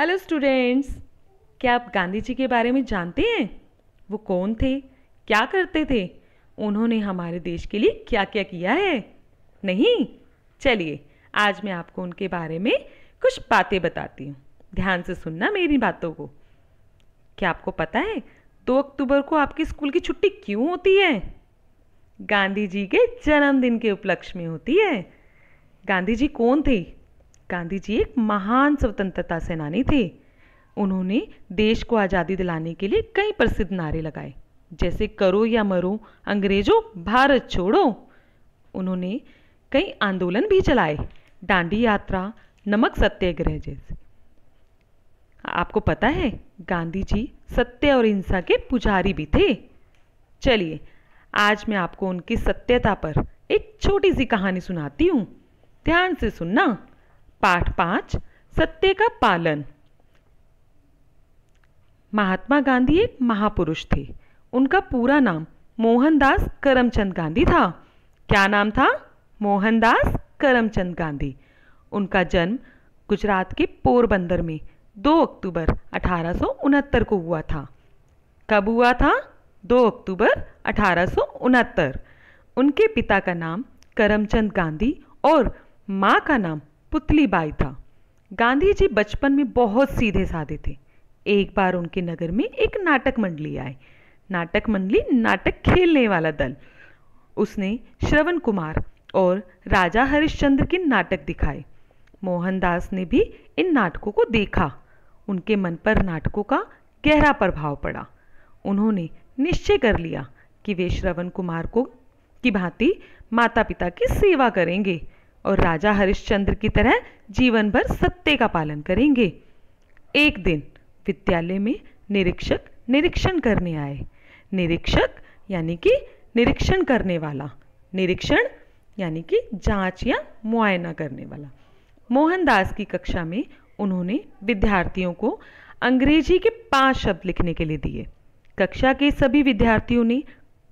hello students क्या आप गांधी जी के बारे में जानते हैं वो कौन थे क्या करते थे उन्होंने हमारे देश के लिए क्या क्या किया है नहीं चलिए आज मैं आपको उनके बारे में कुछ बातें बताती हूँ ध्यान से सुनना मेरी बातों को क्या आपको पता है दो अक्टूबर को आपके स्कूल की छुट्टी क्यों होती है गांधी जी के जन्मदिन के उपलक्ष्य में होती है गांधी जी कौन थे गांधी जी एक महान स्वतंत्रता सेनानी थे उन्होंने देश को आज़ादी दिलाने के लिए कई प्रसिद्ध नारे लगाए जैसे करो या मरो अंग्रेजों भारत छोड़ो उन्होंने कई आंदोलन भी चलाए दांडी यात्रा नमक सत्याग्रह जैसे आपको पता है गांधी जी सत्य और हिंसा के पुजारी भी थे चलिए आज मैं आपको उनकी सत्यता पर एक छोटी सी कहानी सुनाती हूँ ध्यान से सुनना पाठ पाँच सत्य का पालन महात्मा गांधी एक महापुरुष थे उनका पूरा नाम मोहनदास करमचंद गांधी था क्या नाम था मोहनदास करमचंद गांधी उनका जन्म गुजरात के पोरबंदर में 2 अक्टूबर अठारह को हुआ था कब हुआ था 2 अक्टूबर अठारह उनके पिता का नाम करमचंद गांधी और माँ का नाम पुतली बाई था गांधी जी बचपन में बहुत सीधे साधे थे एक बार उनके नगर में एक नाटक मंडली आई नाटक मंडली नाटक खेलने वाला दल उसने श्रवण कुमार और राजा हरिश्चंद्र के नाटक दिखाए मोहनदास ने भी इन नाटकों को देखा उनके मन पर नाटकों का गहरा प्रभाव पड़ा उन्होंने निश्चय कर लिया कि वे श्रवण कुमार को की भांति माता पिता की सेवा करेंगे और राजा हरिश्चंद्र की तरह जीवन भर सत्य का पालन करेंगे एक दिन विद्यालय में निरीक्षक निरीक्षण करने आए निरीक्षक यानी कि निरीक्षण करने वाला निरीक्षण यानी कि जांच या मुआयना करने वाला मोहनदास की कक्षा में उन्होंने विद्यार्थियों को अंग्रेजी के पांच शब्द लिखने के लिए दिए कक्षा के सभी विद्यार्थियों ने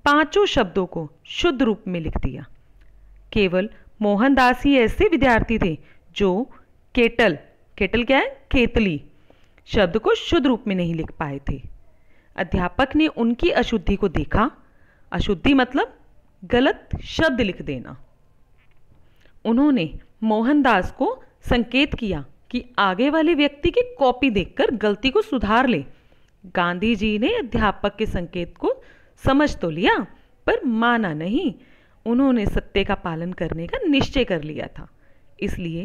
पांचों शब्दों को शुद्ध रूप में लिख दिया केवल मोहनदास ही ऐसे विद्यार्थी थे जो केटल केटल क्या है केतली शब्द को शुद्ध रूप में नहीं लिख पाए थे अध्यापक ने उनकी अशुद्धि को देखा अशुद्धि मतलब गलत शब्द लिख देना उन्होंने मोहनदास को संकेत किया कि आगे वाले व्यक्ति की कॉपी देखकर गलती को सुधार ले गांधी जी ने अध्यापक के संकेत को समझ तो लिया पर माना नहीं उन्होंने सत्य का पालन करने का निश्चय कर लिया था इसलिए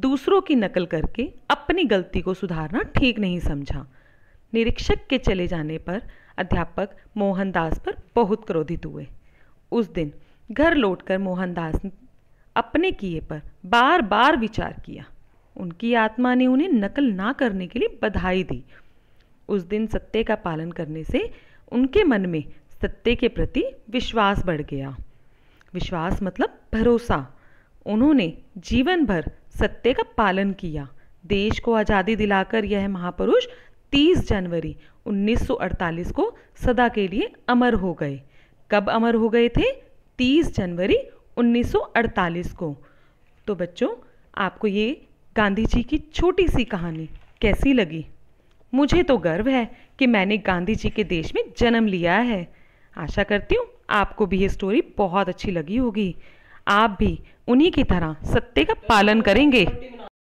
दूसरों की नकल करके अपनी गलती को सुधारना ठीक नहीं समझा निरीक्षक के चले जाने पर अध्यापक मोहनदास पर बहुत क्रोधित हुए उस दिन घर लौटकर मोहनदास ने अपने किए पर बार बार विचार किया उनकी आत्मा ने उन्हें नकल ना करने के लिए बधाई दी उस दिन सत्य का पालन करने से उनके मन में सत्य के प्रति विश्वास बढ़ गया विश्वास मतलब भरोसा उन्होंने जीवन भर सत्य का पालन किया देश को आज़ादी दिलाकर यह महापुरुष 30 जनवरी 1948 को सदा के लिए अमर हो गए कब अमर हो गए थे 30 जनवरी 1948 को तो बच्चों आपको ये गांधी जी की छोटी सी कहानी कैसी लगी मुझे तो गर्व है कि मैंने गांधी जी के देश में जन्म लिया है आशा करती हूँ आपको भी ये स्टोरी बहुत अच्छी लगी होगी आप भी उन्हीं की तरह सत्य का पालन करेंगे